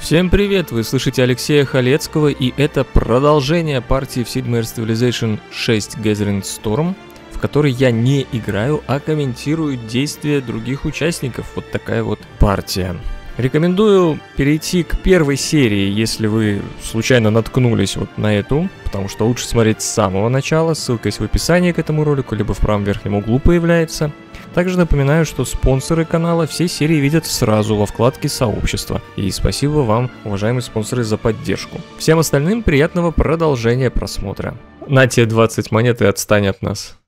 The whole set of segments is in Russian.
Всем привет! Вы слышите Алексея Халецкого, и это продолжение партии в Sid Civilization 6 Gathering Storm, в которой я не играю, а комментирую действия других участников. Вот такая вот партия. Рекомендую перейти к первой серии, если вы случайно наткнулись вот на эту, потому что лучше смотреть с самого начала, ссылка есть в описании к этому ролику, либо в правом верхнем углу появляется. Также напоминаю, что спонсоры канала все серии видят сразу во вкладке «Сообщество». И спасибо вам, уважаемые спонсоры, за поддержку. Всем остальным приятного продолжения просмотра. На те 20 монет и отстань от нас.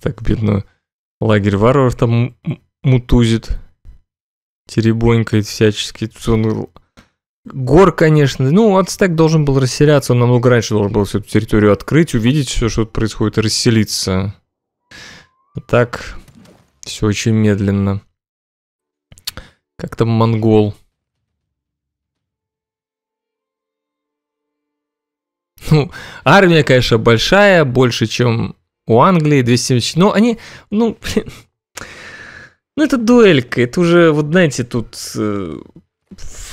Так бедно. Лагерь варваров там мутузит теребонькает всячески. Он... Гор, конечно, ну, Ацтек должен был расселяться, он намного раньше должен был всю эту территорию открыть, увидеть все, что тут происходит, и расселиться. А так, все очень медленно. Как там монгол? Ну, армия, конечно, большая, больше, чем у Англии, 270... Но ну, они, ну, блин, ну, это дуэлька, это уже, вот знаете, тут э,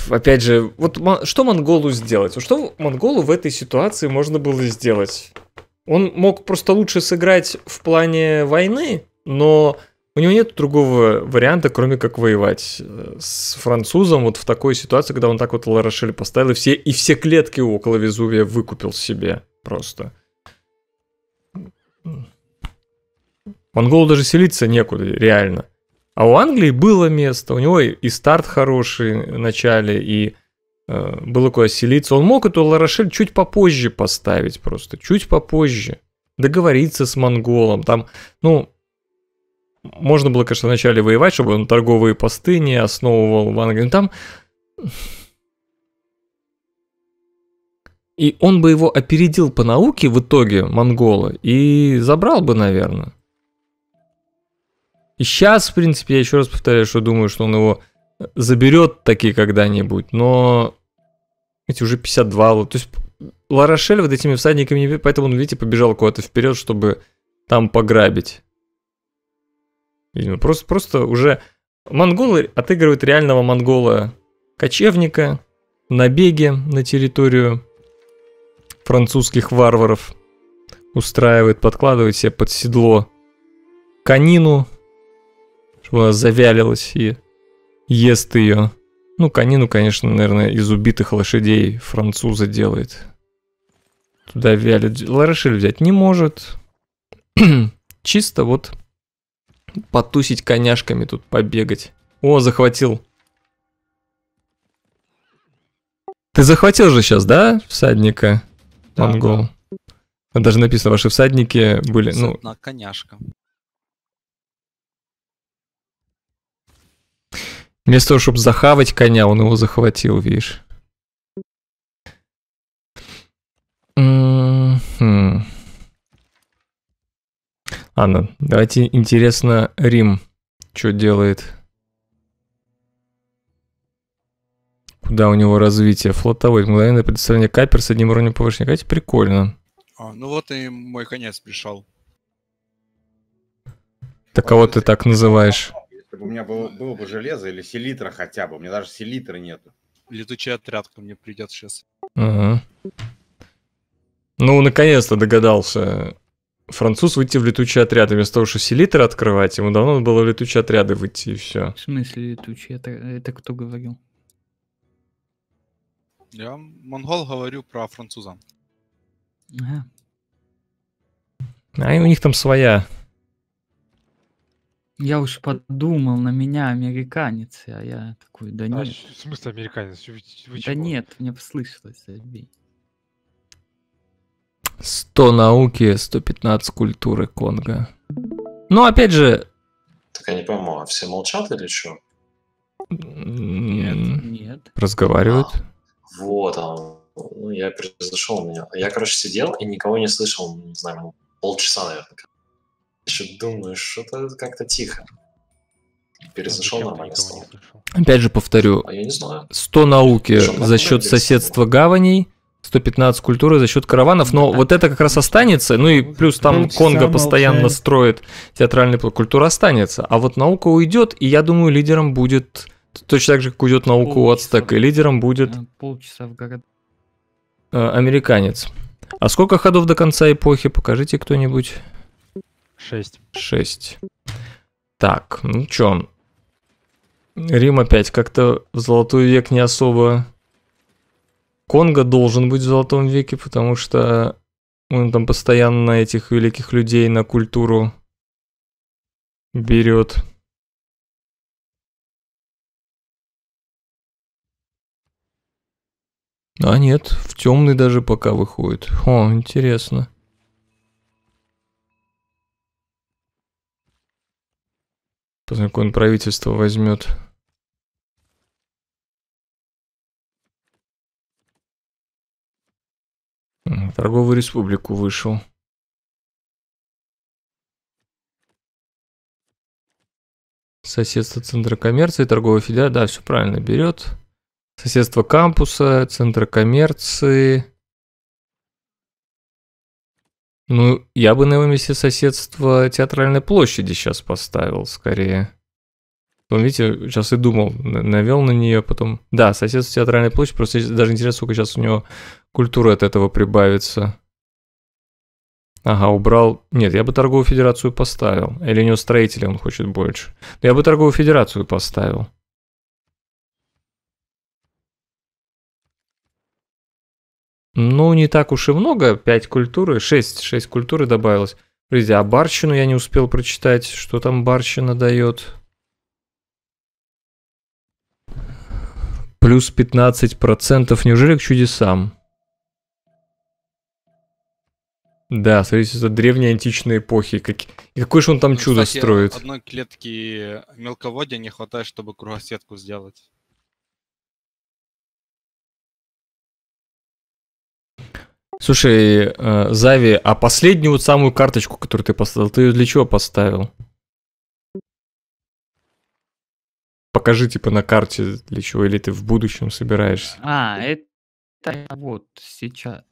опять же, вот что монголу сделать? Что монголу в этой ситуации можно было сделать? Он мог просто лучше сыграть в плане войны, но у него нет другого варианта, кроме как воевать э, с французом вот в такой ситуации, когда он так вот Ларошель поставил, и все, и все клетки около Везувия выкупил себе просто. Монголу даже селиться некуда, реально. А у Англии было место, у него и старт хороший в начале, и э, было куда селиться. Он мог эту Ларошель чуть попозже поставить просто, чуть попозже. Договориться с монголом, там, ну, можно было, конечно, вначале воевать, чтобы он торговые посты не основывал в Англии. Но там... И он бы его опередил по науке в итоге, монгола и забрал бы, наверное. И сейчас, в принципе, я еще раз повторяю, что думаю, что он его э, заберет таки когда-нибудь, но эти уже 52. То есть Ларошель вот этими всадниками не поэтому он, видите, побежал куда-то вперед, чтобы там пограбить. Видимо, ну, просто, просто уже монголы отыгрывают реального монгола-кочевника набеги на территорию французских варваров, устраивает, подкладывает себе под седло конину, Э, завялилась и ест ее. Ну, конину, конечно, наверное, из убитых лошадей француза делает. Туда вялит. Ларошель взять не может. Чисто вот потусить коняшками тут, побегать. О, захватил. Ты захватил же сейчас, да, всадника? Да, Монгол. Да. Даже написано, ваши всадники были... Ну, Одна коняшка. Вместо того, чтобы захавать коня, он его захватил, видишь. mm Ладно, давайте интересно Рим что делает. Куда у него развитие? Флотовой. Мгновенное представление капер с одним уровнем повышения. Кстати, прикольно. А, ну вот и мой конец пришел. Так кого а вот ты так называешь? чтобы у меня было, было бы железо или селитра хотя бы. У меня даже селитры нету. Летучая отрядка мне придет сейчас. Ага. Ну, наконец-то догадался француз выйти в летучий отряд. И вместо того, что селитры открывать, ему давно надо было в летучие отряды выйти, и все. В смысле летучие? Это, это кто говорил? Я монгол говорю про француза. Ага. А у них там своя я уж подумал, на меня американец, а я такой, да А, нет. в смысле американец? Вы, вы Да нет, мне послышалось, забей. 100 науки, 115 культуры Конго. Ну, опять же, Так я не пойму, а все молчат или что? Нет, нет. разговаривают. А, вот он. Ну, я произошел меня. Я, короче, сидел и никого не слышал, ну, не знаю, полчаса, наверное. Что думаешь, что-то как-то тихо. Перезашел на нормально Опять же повторю. А я не знаю. 100 науки Шо, за счет соседства гаваней. 115 культуры за счет караванов, но вот это как раз останется, ну и плюс там Конго постоянно строит театральный план, культура останется, а вот наука уйдет, и я думаю, лидером будет, точно так же, как уйдет наука у Ацтека, лидером будет полчаса в город. Э, американец. А сколько ходов до конца эпохи, покажите кто-нибудь. Шесть. Шесть. Так, ну чё. Рим опять как-то в золотой век не особо. Конго должен быть в золотом веке, потому что он там постоянно этих великих людей на культуру берет. А нет, в темный даже пока выходит. О, интересно. познакомлен правительство возьмет. торговую республику вышел. Соседство центра коммерции, торговая филиал, да, все правильно берет. Соседство кампуса, центра коммерции, ну, я бы на его месте соседство театральной площади сейчас поставил скорее. Он, ну, видите, сейчас и думал, навел на нее потом. Да, соседство театральной площади, просто даже интересно, сколько сейчас у него культура от этого прибавится. Ага, убрал... Нет, я бы торговую федерацию поставил. Или у него строителей он хочет больше. Но я бы торговую федерацию поставил. Ну, не так уж и много, 5 культуры, 6, 6 культуры добавилось. Подождите, а барщину я не успел прочитать, что там барщина дает. Плюс 15%, неужели к чудесам? Да, смотрите, это древние античные эпохи. Как... И какое же он там ну, чудо кстати, строит? Одной клетки мелководья не хватает, чтобы кругосветку сделать. Слушай, э, Зави, а последнюю вот самую карточку, которую ты поставил, ты ее для чего поставил? Покажи, типа, на карте, для чего, или ты в будущем собираешься. А, это вот сейчас...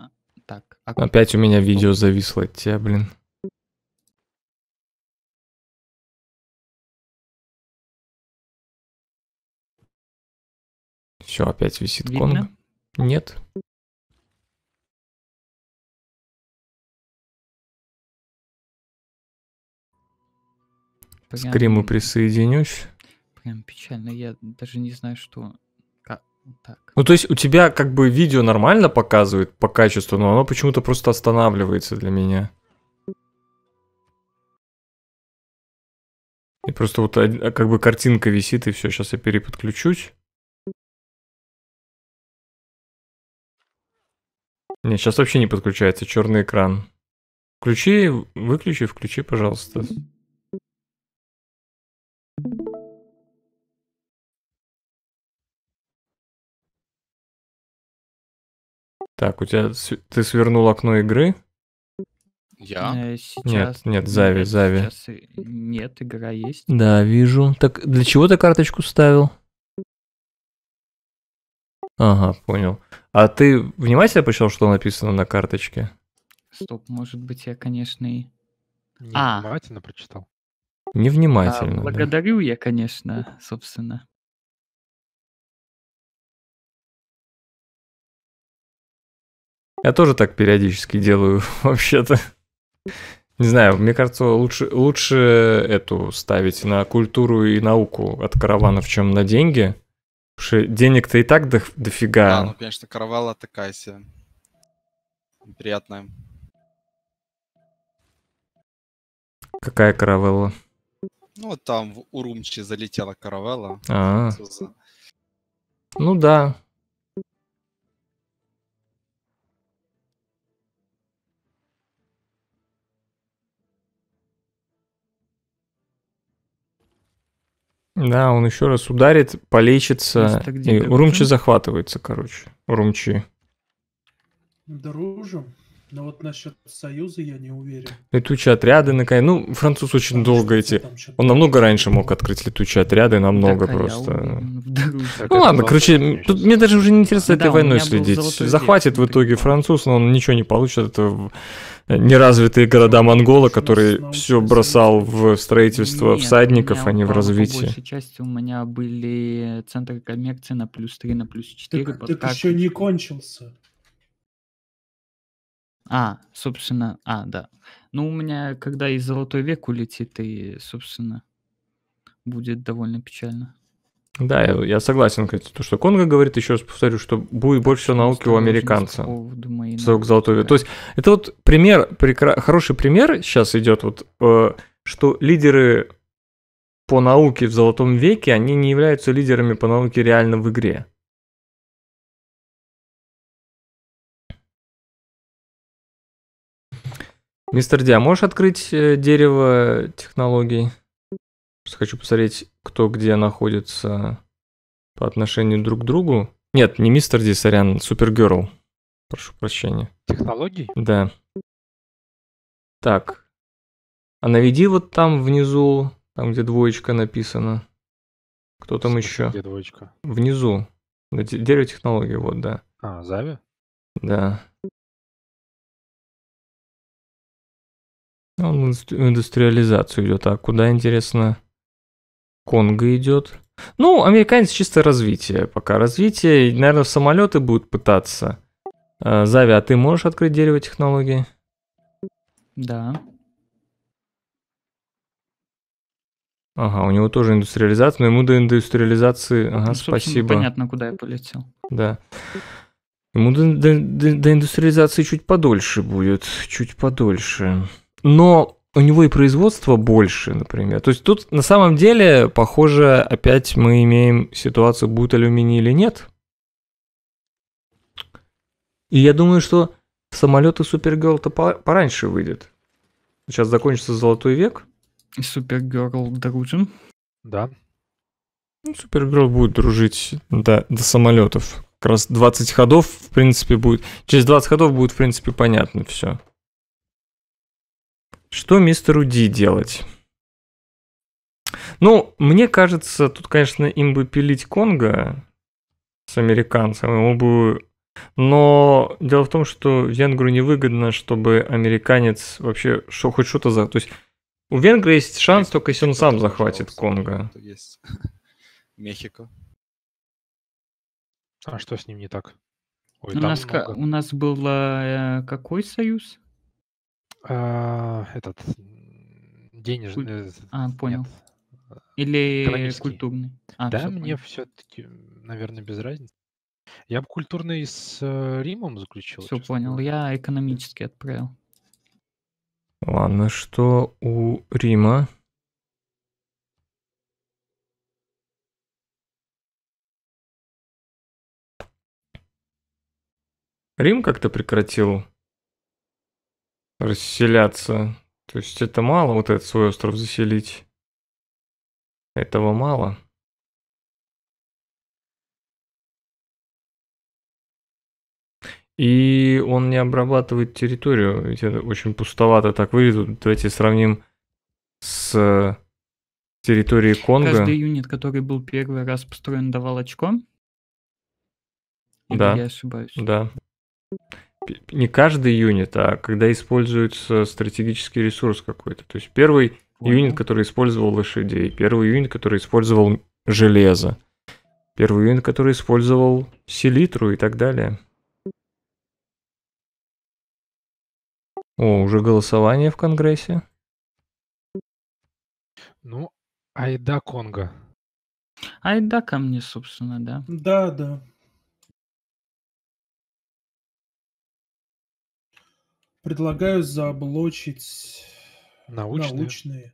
Так, а... Опять у меня видео зависло от тебя, блин. Все, опять висит Видно? Конг. Нет. Прям... К Скриму присоединюсь. Прям печально, я даже не знаю, что... А, так. Ну, то есть у тебя как бы видео нормально показывает по качеству, но оно почему-то просто останавливается для меня. И просто вот как бы картинка висит, и все, сейчас я переподключусь. Не, сейчас вообще не подключается, черный экран. Включи, выключи, включи, пожалуйста. Так, у тебя ты свернул окно игры? Я? Э, сейчас. Нет, нет, Зави, Зави. Сейчас... Нет, игра есть. Да, вижу. Так для чего ты карточку ставил? Ага, понял. А ты внимательно прочитал, что написано на карточке? Стоп, может быть, я, конечно, и... Невнимательно а. прочитал. Невнимательно. А, благодарю да. я, конечно, собственно. Я тоже так периодически делаю, вообще-то. Не знаю, мне кажется, лучше, лучше эту ставить на культуру и науку от караванов, чем на деньги. Потому что денег-то и так до, дофига. Да, ну, конечно, каравала такая себе. Приятная. Какая каравелла? Ну, вот там в Урумчи залетела каравелла. А. -а, -а. Ну да, Да, он еще раз ударит, полечится. И Урумчи захватывается, короче. Урумчи. Дружим. Но вот насчет Союза я не уверен. Летучие ну отряды, наконец. Ну, француз очень Потому долго эти... Он намного раньше мог открыть летучие отряды, намного так, просто. А я... Ну ладно, короче, тут мне даже уже не интересно этой войной следить. Захватит в итоге француз, но он ничего не получит. Это э, неразвитые города ну, Монгола, ну, который все бросал в строительство всадников, а не в развитие. По большей части у меня были центры коммерции на плюс 3, на плюс 4. Так, так еще не кончился. А, собственно, а, да. Ну, у меня, когда и золотой век улетит, и, собственно, будет довольно печально. Да, я, я согласен, кстати, то, что Конго говорит, еще раз повторю, что будет больше всего науки у американца. Срок золотой век. То есть это вот пример, прекра... хороший пример сейчас идет, вот, э, что лидеры по науке в золотом веке, они не являются лидерами по науке реально в игре. Мистер Ди, а можешь открыть э, дерево технологий? Просто хочу посмотреть, кто где находится по отношению друг к другу. Нет, не мистер Ди, сорян, Супергерл. Прошу прощения. Технологий? Да. Так. А наведи вот там внизу, там, где двоечка написано. Кто там Смотри, еще? Где двоечка? Внизу. Дерево технологий вот, да. А, Зави? Да. Ну, он индустриализацию идет. А куда, интересно, Конго идет? Ну, американец чисто развитие пока. Развитие, наверное, самолеты будут пытаться. А, Зави, а ты можешь открыть дерево технологии? Да. Ага, у него тоже индустриализация, но ему до индустриализации... Ага, ну, спасибо. Понятно, куда я полетел. Да. Ему до, до, до индустриализации чуть подольше будет, чуть подольше но у него и производство больше, например. То есть тут на самом деле, похоже, опять мы имеем ситуацию, будет алюминий или нет. И я думаю, что самолеты Супергерл-то пораньше выйдет. Сейчас закончится Золотой век. И Супергерл дружим. Да. Ну, Супергерл будет дружить до, до самолетов. Как раз 20 ходов, в принципе, будет... Через 20 ходов будет, в принципе, понятно все. Что мистеру Ди делать? Ну, мне кажется, тут, конечно, им бы пилить Конго с американцем, ему бы... Но дело в том, что венгру невыгодно, чтобы американец вообще шо, хоть что-то за... То есть у Венгры есть шанс, есть, только если он сам захватит Конго. Есть Мехико. А что с ним не так? Ой, у, нас, много. у нас был э, какой союз? А, этот денежный. Э, а, понял. Нет. Э, Или культурный. А, да, мне все-таки, наверное, без разницы. Я бы культурный с э, Римом заключил. Все понял. Я экономически отправил. Ладно, что у Рима? Рим как-то прекратил расселяться. То есть это мало, вот этот свой остров заселить. Этого мало. И он не обрабатывает территорию, ведь это очень пустовато так выглядит. Давайте сравним с э, территорией Конго. Каждый юнит, который был первый раз построен, давал очко. Или да. я ошибаюсь? Да не каждый юнит, а когда используется стратегический ресурс какой-то. То есть первый Понял. юнит, который использовал лошадей, первый юнит, который использовал железо, первый юнит, который использовал селитру и так далее. О, уже голосование в Конгрессе? Ну, айда Конго. Айда ко мне, собственно, да. Да, да. Предлагаю заблочить научные. научные.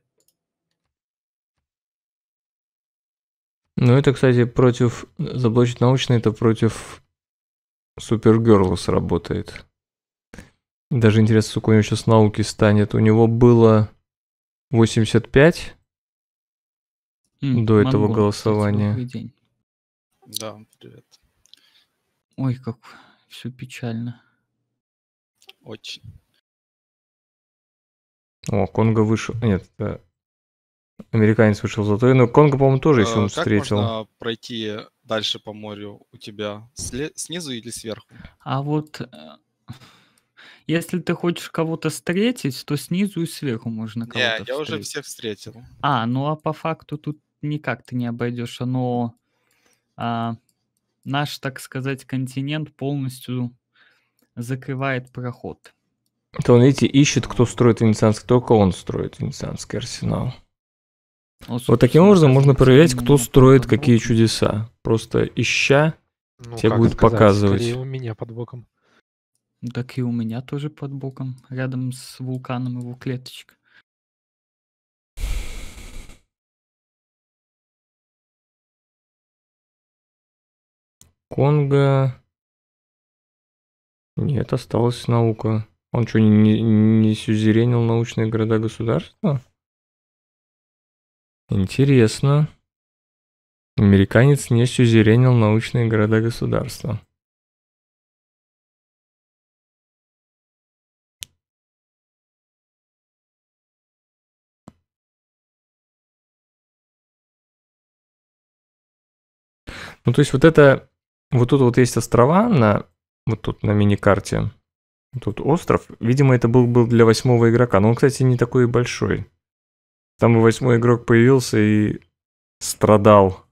Ну, это, кстати, против... Заблочить научные, это против Супергерла сработает. Даже интересно, сколько у него сейчас науки станет. У него было 85 mm, до этого могу, голосования. День. Да, привет. Ой, как все печально. Очень. О, Конго вышел... Нет, это... Американец вышел золотой, но Конго, по-моему, тоже, если э, он как встретил. можно пройти дальше по морю у тебя? Снизу или сверху? А вот... Э, если ты хочешь кого-то встретить, то снизу и сверху можно кого-то Не, я встретить. уже всех встретил. А, ну а по факту тут никак ты не обойдешь. Но А, наш, так сказать, континент полностью закрывает проход. То он, видите, ищет, кто строит венецианский, только он строит венецианский арсенал. Он, вот таким образом можно проверять, кто строит какие чудеса. Просто ища, ну, тебе будет сказать, показывать. у меня под боком. Так и у меня тоже под боком, рядом с вулканом его клеточка. Конго. Нет, осталась наука. Он что, не, не сюзеренил научные города государства? Интересно. Американец не сюзеренил научные города государства. Ну, то есть вот это, вот тут вот есть острова на вот тут на мини-карте Тут остров. Видимо, это был, был для восьмого игрока. Но он, кстати, не такой большой. Там бы восьмой игрок появился и страдал.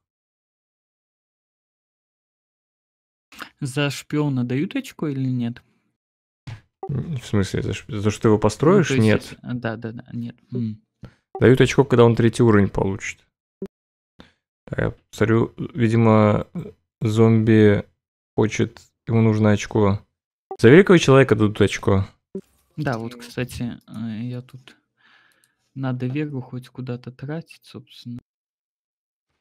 За шпиона дают очко или нет? В смысле, за, за что его построишь? Ну, есть, нет. Э, да, да, да, нет. Дают очко, когда он третий уровень получит. Так, я смотрю, видимо, зомби хочет Ему нужно очко. За великого человека дадут очко. Да, вот, кстати, э, я тут... Надо веру хоть куда-то тратить, собственно.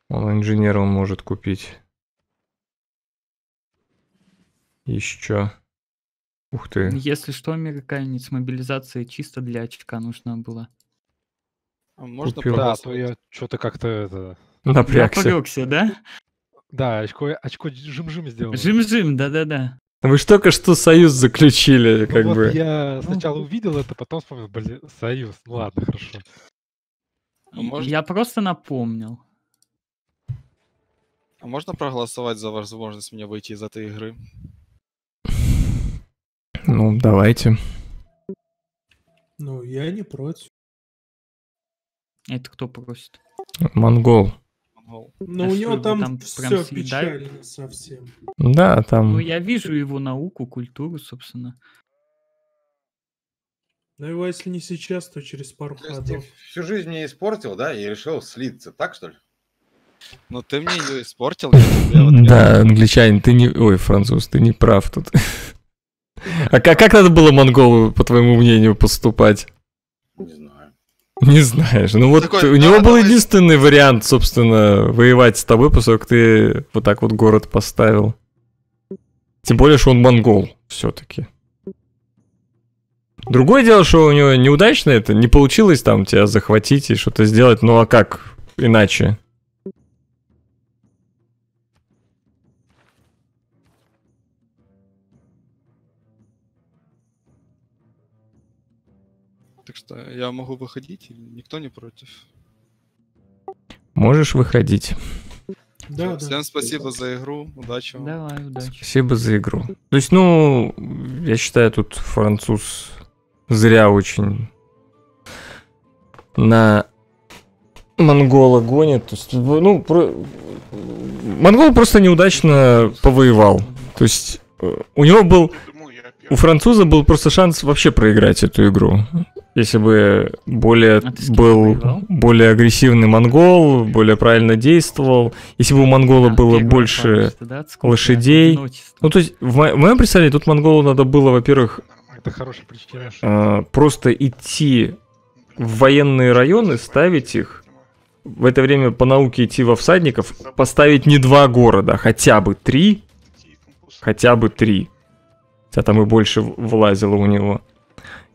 Он инженера он может купить. Еще. Ух ты. Если что, американец, мобилизация чисто для очка нужна была. А можно Купил. да, то я что-то как-то это... Напрягся. Напрягся, да? Да, очко, очко жим-жим сделал. Жим-жим, да-да-да. Вы же только что союз заключили, ну как вот бы. Я ну. сначала увидел это, потом вспомнил, блин, союз. Ну ладно, хорошо. А может... Я просто напомнил. А можно проголосовать за возможность мне выйти из этой игры? Ну, давайте. Ну, я не против. Это кто просит? Монгол. Мол, Но а у него там, там все печально совсем. Да, там... Ну, я вижу его науку, культуру, собственно. Ну его, если не сейчас, то через пару то ходов. всю жизнь мне испортил, да, и решил слиться, так что ли? Ну ты мне ее испортил. Вот да, англичанин, ты не... Ой, француз, ты не прав тут. А как, как надо было монголу, по твоему мнению, поступать? Не знаешь. Ну вот Такой, у него был давай. единственный вариант, собственно, воевать с тобой, поскольку ты вот так вот город поставил. Тем более, что он монгол все-таки. Другое дело, что у него неудачно это, не получилось там тебя захватить и что-то сделать, ну а как иначе? просто. Я могу выходить, никто не против. Можешь выходить. Да, да. Всем да. спасибо за игру, удачи вам. Давай, удачи. Спасибо за игру. То есть, ну, я считаю, тут француз зря очень на монгола гонит. То есть, ну, про... монгол просто неудачно повоевал. То есть, э, у него был... У француза был просто шанс вообще проиграть эту игру. Если бы более а был играл? более агрессивный монгол, более правильно действовал, если бы у монгола а, да, было больше лошадей. Ну, то есть, в, мо- в моем представлении, тут монголу надо было, во-первых, причина, а, просто идти в военные районы, ставить их, в это время по науке идти во всадников, поставить не два города, а хотя бы три, хотя бы три. Хотя там и больше влазило у него.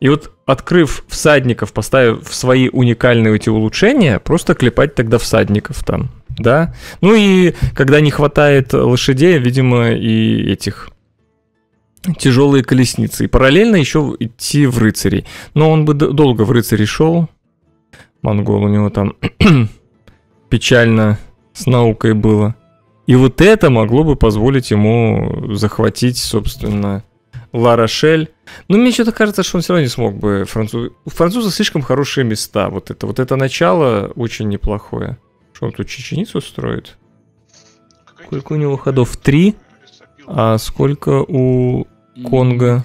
И вот открыв всадников, поставив свои уникальные эти улучшения, просто клепать тогда всадников там, да. Ну и когда не хватает лошадей, видимо, и этих тяжелые колесницы. И параллельно еще идти в рыцарей. Но он бы долго в рыцарей шел. Монгол у него там печально с наукой было. И вот это могло бы позволить ему захватить, собственно, Ла Рошель. Но мне что-то кажется, что он все равно не смог бы. Француз... У француза слишком хорошие места. Вот это, вот это начало очень неплохое. Что он тут чеченицу строит? Сколько у него ходов? Три? А сколько у Конга?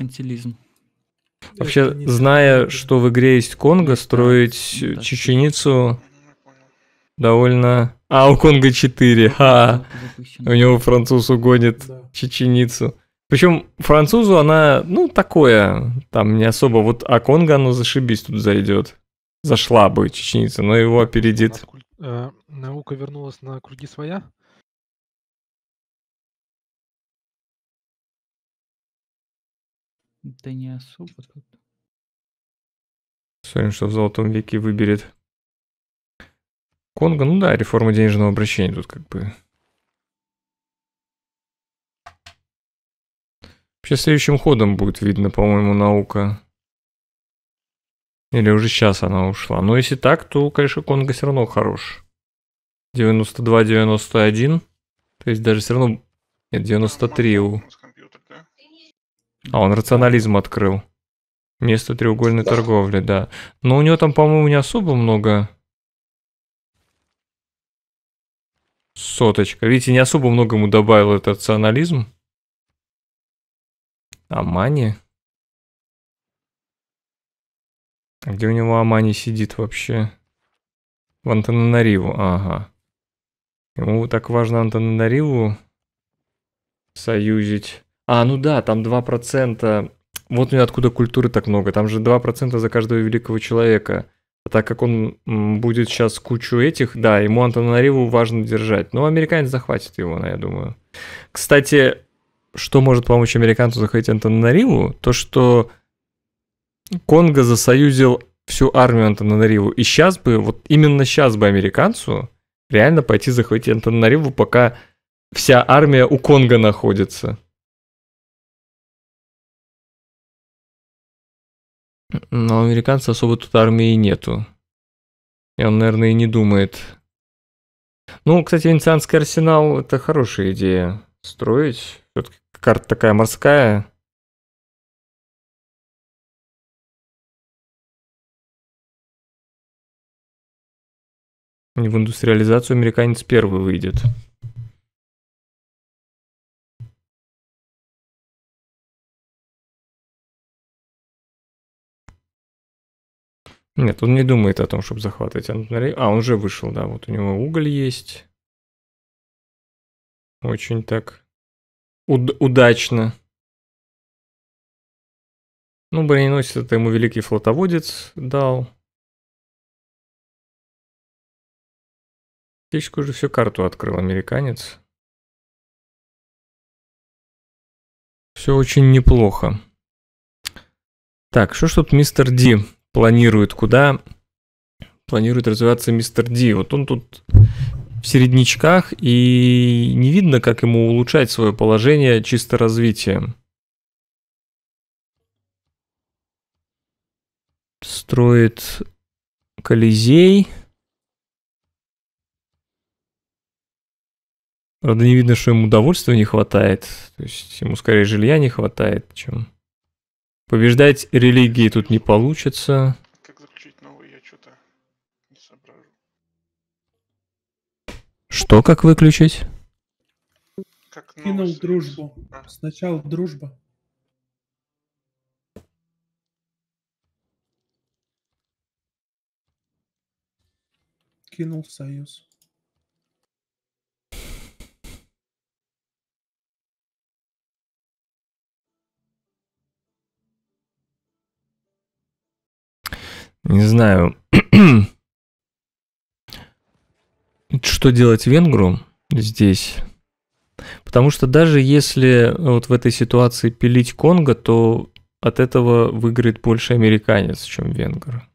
Вообще, зная, что в игре есть Конго, ну строить ну да, чеченицу довольно... А, у Конга 4, ха! У него француз угонит да. чеченицу. Причем французу она, ну, такое, там не особо. Вот а Конго, ну, зашибись тут зайдет. Зашла бы чечница, но его опередит. А э, наука вернулась на круги своя? Да не особо тут. Смотрим, что в золотом веке выберет. Конго, ну да, реформа денежного обращения тут как бы Вообще следующим ходом будет видно, по-моему, наука. Или уже сейчас она ушла. Но если так, то, конечно, Конго все равно хорош. 92-91. То есть даже все равно... Нет, 93 у... А, он рационализм открыл. Место треугольной да. торговли, да. Но у него там, по-моему, не особо много... Соточка. Видите, не особо много ему добавил этот рационализм. А Амани? А где у него Амани сидит вообще? В Антананариву, ага. Ему так важно Антананариву союзить. А, ну да, там 2%. Вот у меня откуда культуры так много. Там же 2% за каждого великого человека. А так как он будет сейчас кучу этих, да, ему Антонариву важно держать. Но ну, американец захватит его, я думаю. Кстати, что может помочь американцу захватить Антананариву, то что Конго засоюзил всю армию Антананариву. И сейчас бы, вот именно сейчас бы американцу реально пойти захватить Антананариву, пока вся армия у Конго находится. Но у американцев особо тут армии нету. И он, наверное, и не думает. Ну, кстати, венецианский арсенал – это хорошая идея строить карта такая морская. И в индустриализацию американец первый выйдет. Нет, он не думает о том, чтобы захватывать Антонарей. А, он уже вышел, да. Вот у него уголь есть. Очень так Уд удачно. Ну, броненосец это ему великий флотоводец дал. Птичка уже всю карту открыл, американец. Все очень неплохо. Так, что ж тут мистер Ди планирует? Куда планирует развиваться мистер Ди? Вот он тут в середнячках, и не видно, как ему улучшать свое положение чисто развитием. Строит Колизей. Правда, не видно, что ему удовольствия не хватает. То есть ему скорее жилья не хватает, чем... Побеждать религии тут не получится. Что как выключить? Как Кинул дружбу. А? Сначала дружба. Кинул союз. Не знаю. что делать венгру здесь? Потому что даже если э, вот в этой ситуации пилить Конго, то от этого выиграет больше американец, чем венгр.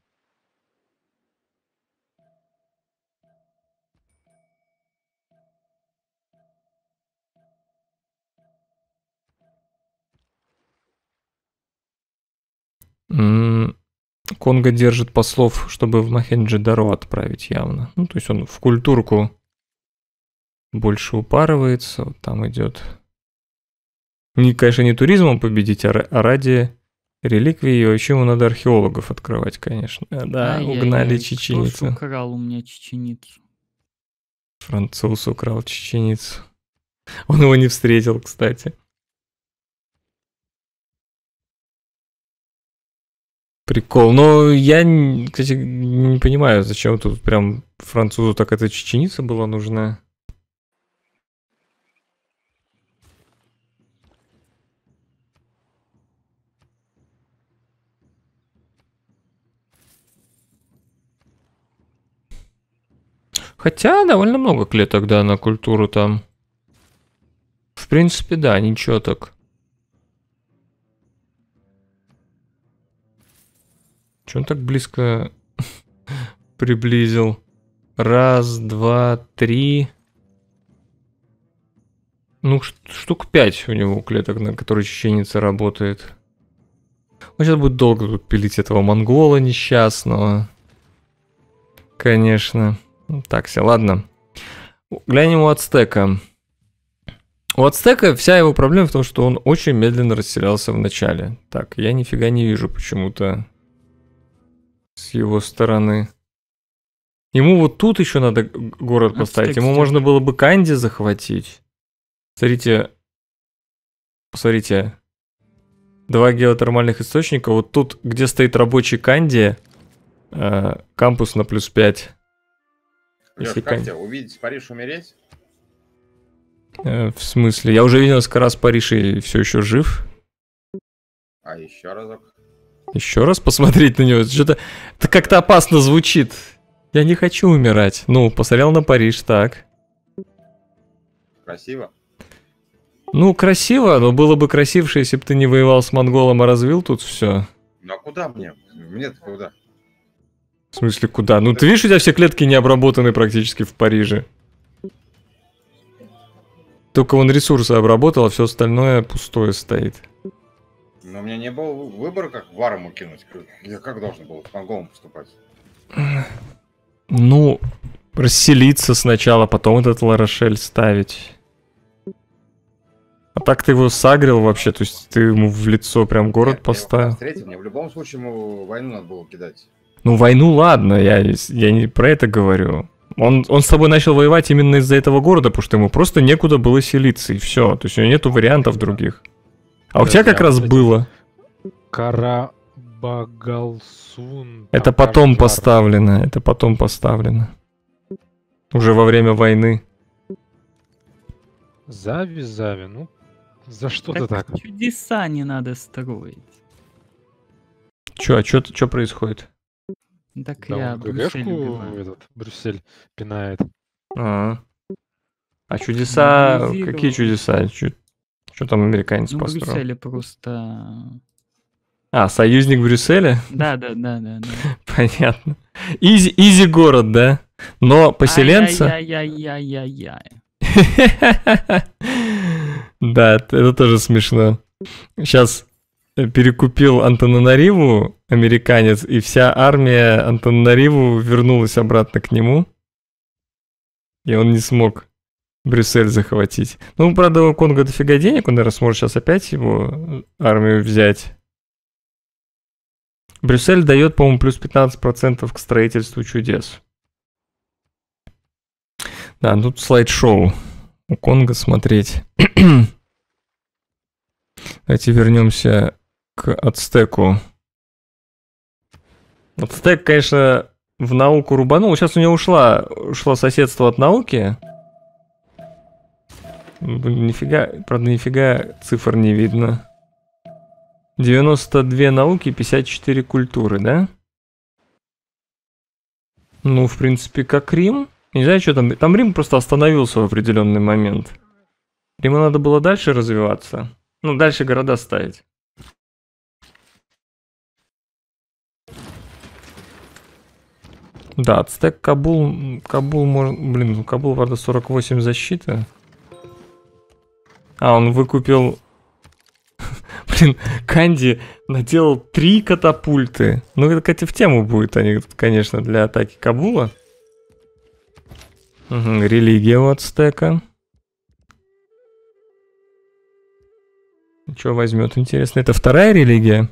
Конго держит послов, чтобы в Махенджи-Даро отправить явно. Ну, то есть он в культурку больше упарывается, вот там идет. Не, ну, конечно, не туризмом победить, а, а ради реликвии и а вообще ему надо археологов открывать, конечно. Э, да, а угнали я, чеченицу. Кто украл у меня чеченицу? Француз украл чеченицу. Он его не встретил, кстати. Прикол. Но я, кстати, не понимаю, зачем тут прям французу так эта чеченица была нужна. Хотя довольно много клеток, да, на культуру там. В принципе, да, ничего так. Че он так близко приблизил? Раз, два, три. Ну, штук пять у него клеток, на которой чеченица работает. Он сейчас будет долго тут пилить этого монгола несчастного. Конечно. Ну, так, все, ладно. Глянем у ацтека. У ацтека вся его проблема в том, что он очень медленно растерялся в начале. Так, я нифига не вижу почему-то с его стороны. Ему вот тут еще надо город поставить. Ему можно было бы Канди захватить. Смотрите. Посмотрите. Два геотермальных источника. Вот тут, где стоит рабочий Канди, э, кампус на плюс 5. Леш, Если как Канди... тебя? Увидеть Париж, умереть? Э, в смысле? Я уже видел, раз Париж и все еще жив. А еще разок. Еще раз посмотреть на него. Что-то это как-то опасно звучит. Я не хочу умирать. Ну, посмотрел на Париж, так. Красиво. Ну, красиво, но было бы красивше, если бы ты не воевал с монголом, а развил тут все. Ну а куда мне? мне куда? В смысле, куда? Ну, ты видишь, у тебя все клетки не обработаны практически в Париже. Только он ресурсы обработал, а все остальное пустое стоит но у меня не было выбора, как в арму кинуть. Я как должен был с монгом поступать? Ну, расселиться сначала, потом этот Ларошель ставить. А так ты его сагрил вообще, то есть ты ему в лицо прям город Нет, поставил? Встретил, мне в любом случае ему войну надо было кидать. Ну войну ладно, я, я не про это говорю. Он, он с тобой начал воевать именно из-за этого города, потому что ему просто некуда было селиться, и все. То есть у него нету вариантов других. А у тебя как раз было. Карабагалсун. Это потом поставлено, это потом поставлено. Уже во время войны. Зави, Зави, ну за что ты так? Чудеса не надо строить. Чё, а чё, чё происходит? Так да я Брюссель этот Брюссель пинает. А, -а. а чудеса, какие чудеса? Чуть. Что там американец ну, построил? Брюсселе просто... А, союзник Брюсселя? Да, да, да, да. да. Понятно. Изи, изи город, да? Но поселенцы. Ай-яй-яй-яй-яй-яй. Да, это тоже смешно. Сейчас э, перекупил Антононариву американец, и вся армия Антононариву вернулась обратно к нему. И он не смог Брюссель захватить. Ну, правда, у Конго дофига денег, он, наверное, сможет сейчас опять его э, армию взять. Брюссель дает, по-моему, плюс 15% к строительству чудес. Да, тут слайд-шоу у Конго смотреть. Давайте вернемся к Ацтеку. Ацтек, конечно, в науку рубанул. Сейчас у него ушла, ушло соседство от науки. Блин, нифига, правда, нифига цифр не видно. 92 науки, 54 культуры, да? Ну, в принципе, как Рим. Не знаю, что там. Там Рим просто остановился в определенный момент. Риму надо было дальше развиваться. Ну, дальше города ставить. Да, Ацтек, Кабул, Кабул, блин, Кабул, правда, 48 защиты. А, он выкупил... Блин, Канди наделал три катапульты. Ну, это, кстати, в тему будет они, а конечно, для атаки Кабула. Угу, религия у ацтека. Что возьмет, интересно? Это вторая религия?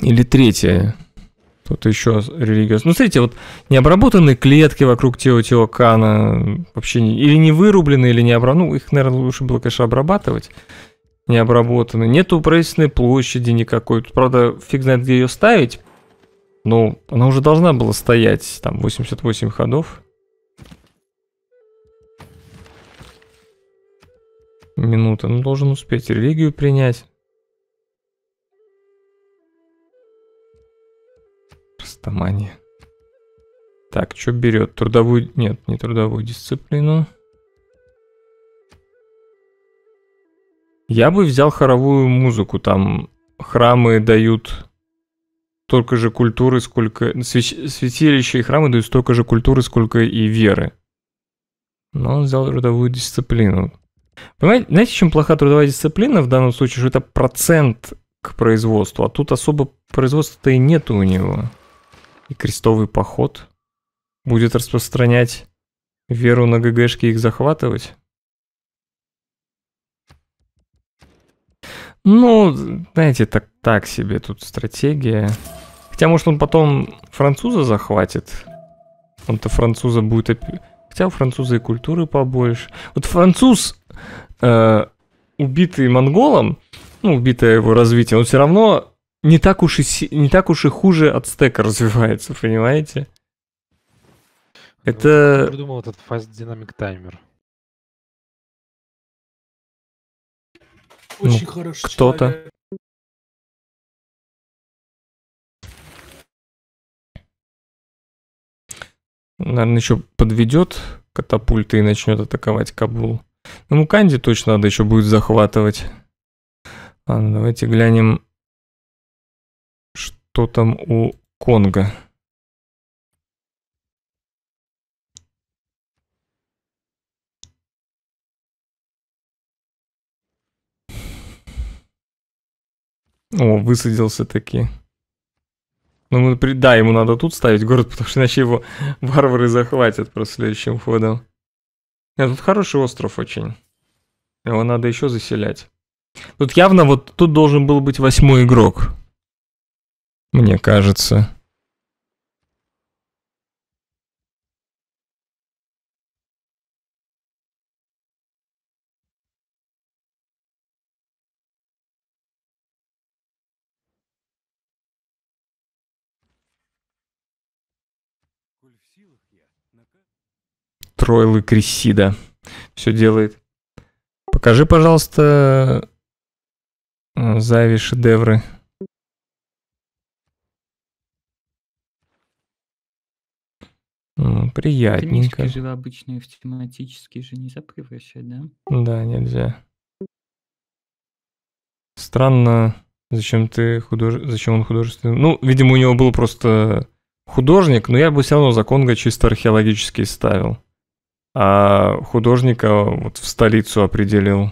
Или третья? что еще религиозно. Ну, смотрите, вот необработанные клетки вокруг теотиокана вообще не, или не вырублены, или не обработаны. Ну, их, наверное, лучше было, конечно, обрабатывать. Не обработаны. Нету правительственной площади никакой. Тут, правда, фиг знает, где ее ставить. Но она уже должна была стоять. Там 88 ходов. Минута. Ну, должен успеть религию принять. Автомания. Так, что берет? Трудовую... Нет, не трудовую дисциплину. Я бы взял хоровую музыку. Там храмы дают столько же культуры, сколько... Свящ... Святилища и храмы дают столько же культуры, сколько и веры. Но он взял трудовую дисциплину. Понимаете, знаете, чем плоха трудовая дисциплина в данном случае, что это процент к производству, а тут особо производства-то и нету у него и крестовый поход? Будет распространять веру на ГГшки и их захватывать? Ну, знаете, так, так себе тут стратегия. Хотя, может, он потом француза захватит? Он-то француза будет... Хотя у француза и культуры побольше. Вот француз, э, убитый монголом, ну, убитое его развитие, он все равно не так уж и, не так уж и хуже от стека развивается, понимаете? Ну, Это... Я придумал этот Fast Dynamic Timer. Очень ну, хороший кто-то. Наверное, еще подведет катапульты и начнет атаковать Кабул. Ну, Муканди точно надо еще будет захватывать. Ладно, давайте глянем что там у Конга. О, высадился таки. Ну, мы да, ему надо тут ставить город, потому что иначе его варвары захватят просто следующим ходом. Нет, тут хороший остров очень. Его надо еще заселять. Тут явно вот тут должен был быть восьмой игрок. Мне кажется. Тройлы Крессида все делает. Покажи, пожалуйста, э, Зави шедевры. приятненько. Ты жила обычные в тематические же нельзя превращать, да? Да, нельзя. Странно, зачем ты худож... зачем он художественный? Ну, видимо, у него был просто художник, но я бы все равно за Конго чисто археологический ставил. А художника вот в столицу определил.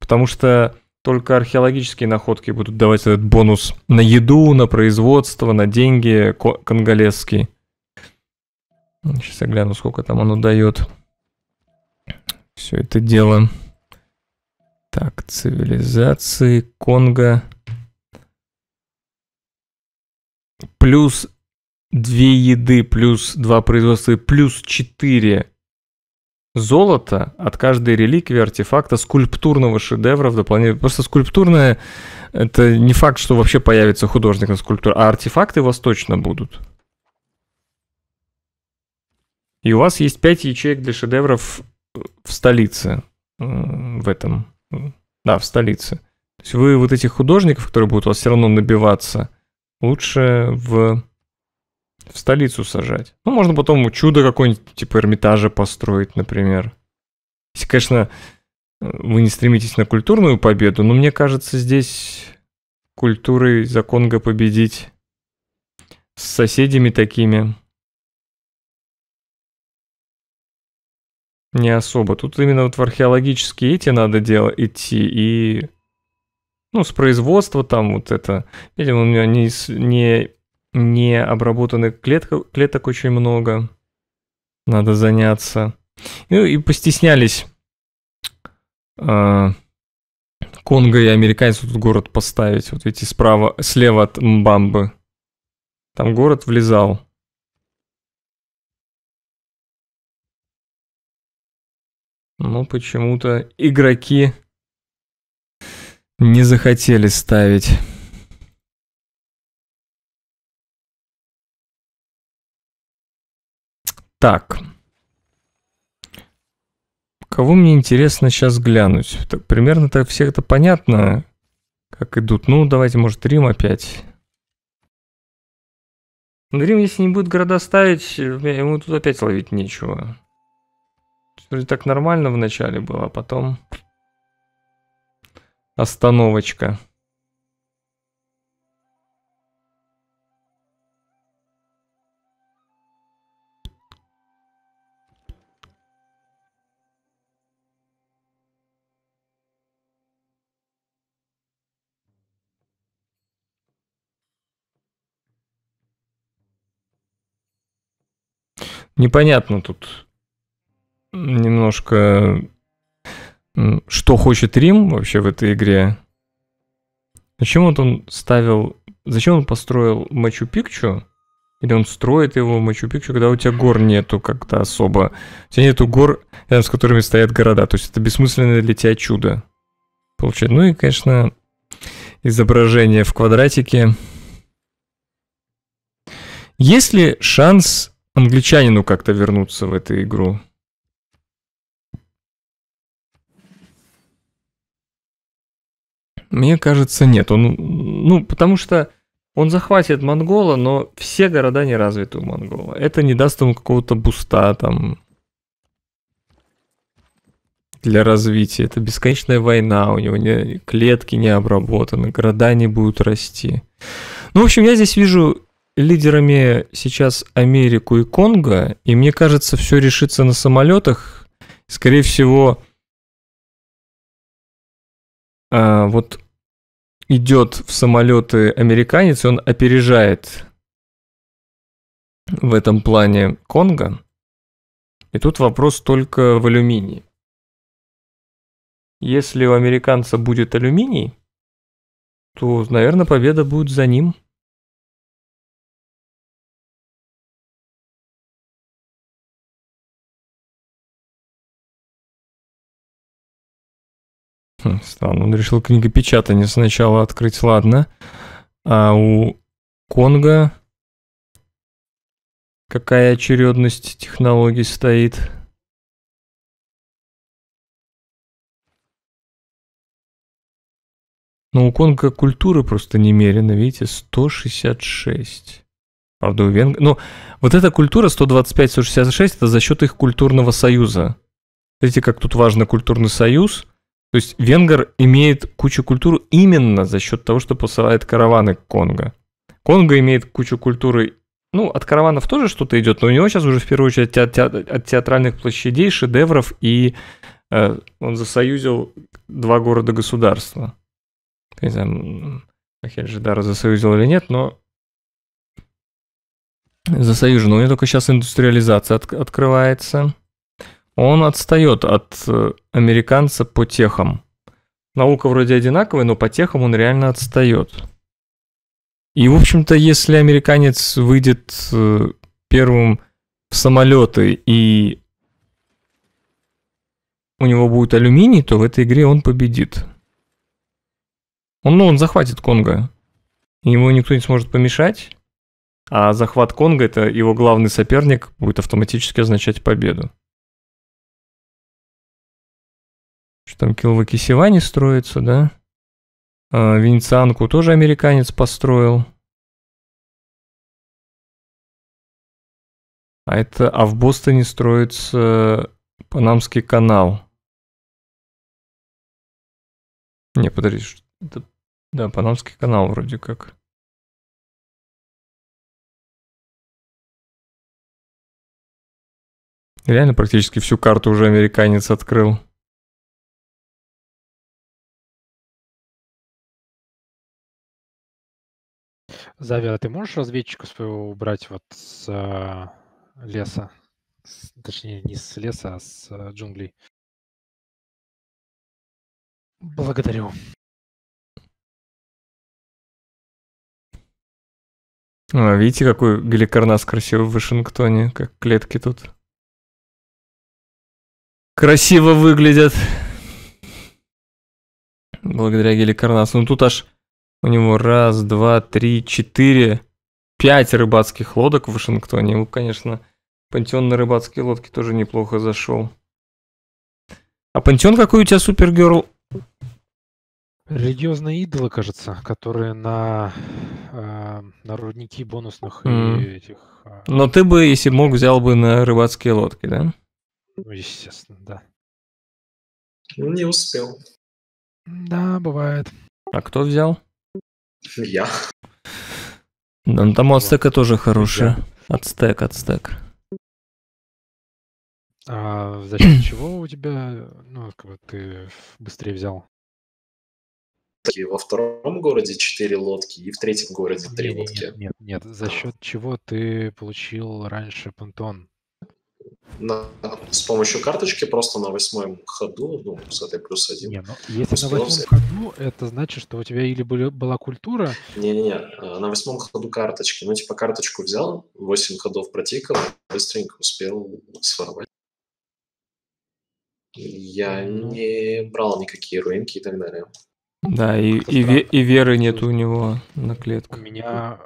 Потому что только археологические находки будут давать этот бонус на еду, на производство, на деньги конголезский. Сейчас я гляну, сколько там оно дает. Все это дело. Так, цивилизации, Конго. Плюс две еды, плюс два производства, плюс четыре золота от каждой реликвии, артефакта, скульптурного шедевра в дополнение. Просто скульптурное, это не факт, что вообще появится художник на скульптуре, а артефакты у вас точно будут. И у вас есть пять ячеек для шедевров э, в столице, в этом, да, в столице. То есть вы вот этих художников, которые будут у вас все равно набиваться, лучше в, в столицу сажать. Ну, можно потом чудо какое-нибудь, типа Эрмитажа построить, например. Если, конечно, э, вы не стремитесь на культурную победу, но мне кажется, здесь культурой за победить с соседями такими – не особо. Тут именно вот в археологические эти надо дело идти и ну, с производства там вот это. Видимо, у меня не, не, не обработанных клеток, клеток очень много. Надо заняться. Ну и постеснялись э, Конго и американцы тут город поставить. Вот эти справа, слева от Мбамбы. Там город влезал. Но почему-то игроки не захотели ставить. Так. Кого мне интересно сейчас глянуть? Так, примерно так всех это понятно, как идут. Ну, давайте, может, Рим опять. Ну, Рим, если не будет города ставить, ему тут опять ловить нечего. Вроде так нормально в начале было, а потом остановочка. Непонятно тут немножко, что хочет Рим вообще в этой игре. Зачем вот он ставил, зачем он построил Мачу-Пикчу, или он строит его Мачу-Пикчу, когда у тебя гор нету как-то особо. У тебя нету гор, рядом с которыми стоят города. То есть это бессмысленное для тебя чудо. Получается. Ну и, конечно, изображение в квадратике. Есть ли шанс англичанину как-то вернуться в эту игру? Мне кажется, нет. Он, ну, потому что он захватит Монгола, но все города не развиты у Монгола. Это не даст ему какого-то буста там для развития. Это бесконечная война, у него не, клетки не обработаны, города не будут расти. Ну, в общем, я здесь вижу лидерами сейчас Америку и Конго, и мне кажется, все решится на самолетах. Скорее всего, а, вот идет в самолеты американец, он опережает в этом плане Конго. И тут вопрос только в алюминии. Если у американца будет алюминий, то, наверное, победа будет за ним. Стан, ну, он решил книгопечатание сначала открыть, ладно. А у Конга какая очередность технологий стоит? Ну, у Конга культуры просто немерено, видите, 166. Правда, у Венгрии... Ну, вот эта культура 125-166 это за счет их культурного союза. Видите, как тут важно культурный союз – то есть Венгер имеет кучу культуры именно за счет того, что посылает караваны к Конго. Конго имеет кучу культуры ну, от караванов тоже что-то идет, но у него сейчас уже в первую очередь от, те, от театральных площадей, шедевров, и э, он засоюзил два города-государства. не знаю, Махель Жидара засоюзил или нет, но засоюзил. у него только сейчас индустриализация от, открывается. Он отстает от э, американца по техам. Наука вроде одинаковая, но по техам он реально отстает. И, в общем-то, если американец выйдет э, первым в самолеты и у него будет алюминий, то в этой игре он победит. Он, ну, он захватит Конго. Ему никто не сможет помешать. А захват Конго, это его главный соперник, будет автоматически означать победу. Что там, Килвакисевани строится, да? А, Венецианку тоже американец построил. А это, а в Бостоне строится Панамский канал. Не, подожди, что да, Панамский канал вроде как. Реально практически всю карту уже американец открыл. Завиа, ты можешь разведчика своего убрать вот с э, леса? С, точнее, не с леса, а с э, джунглей. Благодарю. А, видите, какой геликарнас красивый в Вашингтоне, как клетки тут. Красиво выглядят. Благодаря геликарнасу. Ну тут аж у него раз, два, три, четыре, пять рыбацких лодок в Вашингтоне. Ему, конечно, пантеон на рыбацкие лодки тоже неплохо зашел. А пантеон какой у тебя супергерл? Религиозные идолы, кажется, которые на, э, на рудники бонусных mm. и этих... Э... Но ты бы, если мог, взял бы на рыбацкие лодки, да? Ну, естественно, да. Ну, не успел. Да, бывает. А кто взял? Я. Да, ну, там у Ацтека тоже хорошая. Ацтек, Ацтек. А за счет чего у тебя, ну, как бы ты быстрее взял? Во втором городе 4 лодки и в третьем городе 3 не, лодки. Нет, нет, нет, за счет чего ты получил раньше понтон? на, с помощью карточки просто на восьмом ходу, ну, с этой плюс один. Не, ну, если на восьмом ходу, это значит, что у тебя или были, была культура... Не-не-не, э, на восьмом ходу карточки. Ну, типа, карточку взял, восемь ходов протикал, быстренько успел своровать. Я ну... ну. не брал никакие руинки и так далее. Да, и, и, ве, и веры нет у него на клетку. У меня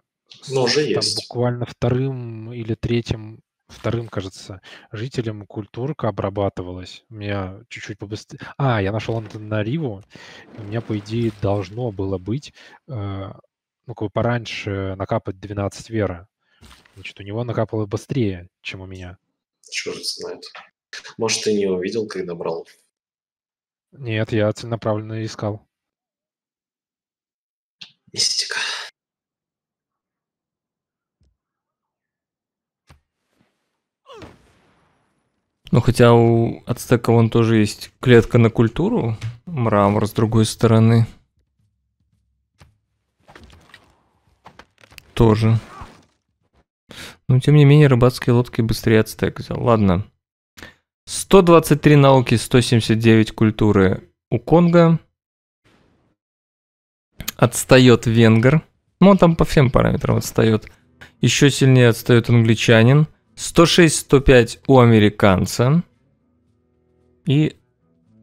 ну, уже там, есть. буквально вторым или третьим вторым, кажется, жителям культурка обрабатывалась. У меня чуть-чуть побыстрее... А, я нашел Антонариву. У меня, по идее, должно было быть э, ну, как бы пораньше накапать 12 вера. Значит, у него накапало быстрее, чем у меня. Черт знает. Может, ты не увидел, когда брал? Нет, я целенаправленно искал. Мистика. Ну, хотя у ацтеков вон тоже есть клетка на культуру, мрамор с другой стороны. Тоже. Но, тем не менее, рыбацкие лодки быстрее ацтек взял. Ладно. 123 науки, 179 культуры у Конга. Отстает венгер. Ну, он там по всем параметрам отстает. Еще сильнее отстает англичанин – 106-105 у американца. И,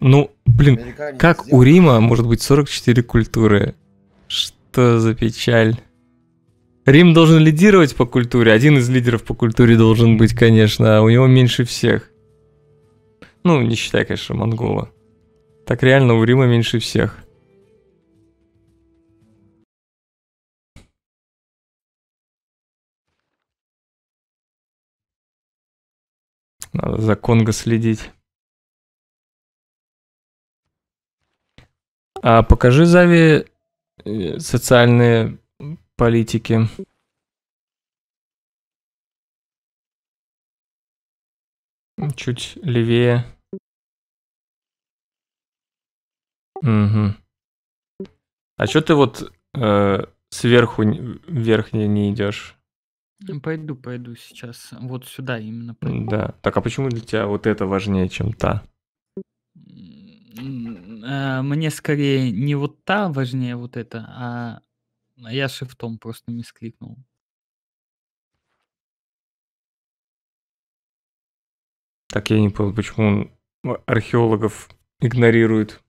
ну, блин, как у Рима может быть 44 культуры? Что за печаль? Рим должен лидировать по культуре. Один из лидеров по культуре должен быть, конечно, а у него меньше всех. Ну, не считая конечно, Монгола. Так реально у Рима меньше всех. Надо за Конго следить. А покажи Зави э, социальные политики. Чуть левее. Угу. А что ты вот э, сверху верхней не идешь? Пойду, пойду сейчас. Вот сюда именно пойду. Да. Так, а почему для тебя вот это важнее, чем та? А, мне скорее не вот та важнее вот это, а, а я шифтом просто не скликнул. Так я не понял, почему он ну, археологов игнорирует.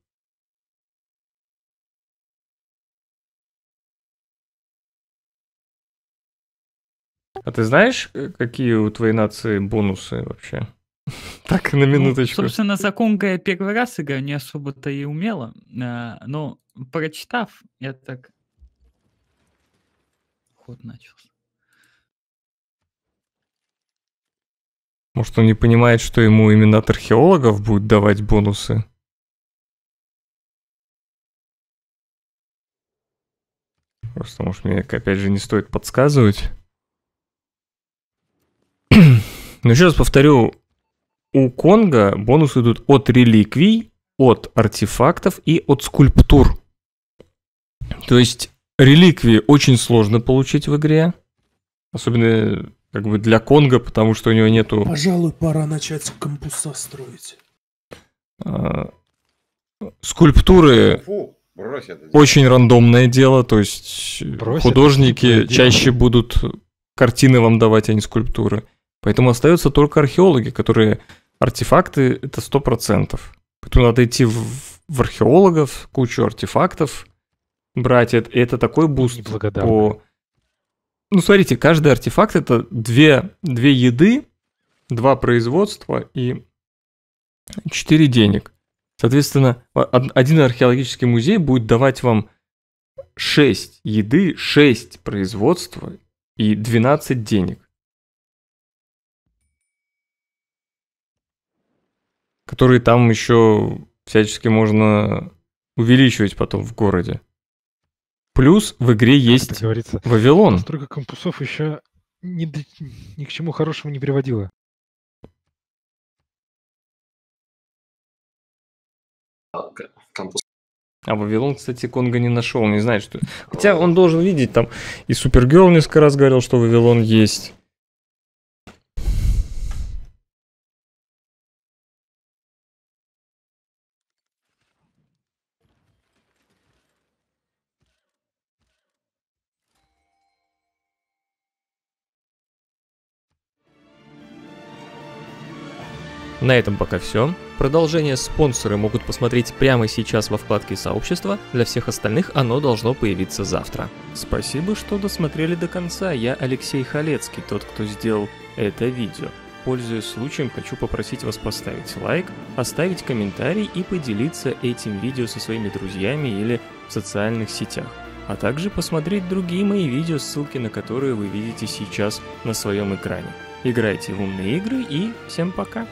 А ты знаешь, э, какие у твоей нации бонусы вообще? Так, на ну, минуточку. Ну, собственно, Законка я первый раз играю, не особо-то и умела. Но прочитав, я так... Ход начался. Может, он не понимает, что ему именно от археологов будет давать бонусы? Просто, может, мне, опять же, не стоит подсказывать. Но еще раз повторю, у Конга бонусы идут от реликвий, от артефактов и от скульптур. То есть реликвии очень сложно получить в игре. Особенно как бы для Конга, потому что у него нету... Пожалуй, пора начать компуса строить. А, скульптуры... Фу, очень рандомное дело, то есть брось художники чаще дело. будут картины вам давать, а не скульптуры. Поэтому остаются только археологи, которые артефакты это 100%. Поэтому надо идти в, в археологов, кучу артефактов брать. Это, это такой буст по... Ну, смотрите, каждый артефакт это две, две еды, два производства и четыре денег. Соответственно, один археологический музей будет давать вам 6 еды, 6 производства и 12 денег. которые там еще всячески можно увеличивать потом в городе. Плюс в игре есть говорится, Вавилон. Столько кампусов еще ни, ни к чему хорошему не приводило. А Вавилон, кстати, Конга не нашел, не знает, что... Хотя он должен видеть, там и Супергерл несколько раз говорил, что Вавилон есть. На этом пока все. Продолжение спонсоры могут посмотреть прямо сейчас во вкладке сообщества, для всех остальных оно должно появиться завтра. Спасибо, что досмотрели до конца, я Алексей Халецкий, тот, кто сделал это видео. Пользуясь случаем, хочу попросить вас поставить лайк, оставить комментарий и поделиться этим видео со своими друзьями или в социальных сетях а также посмотреть другие мои видео, ссылки на которые вы видите сейчас на своем экране. Играйте в умные игры и всем пока!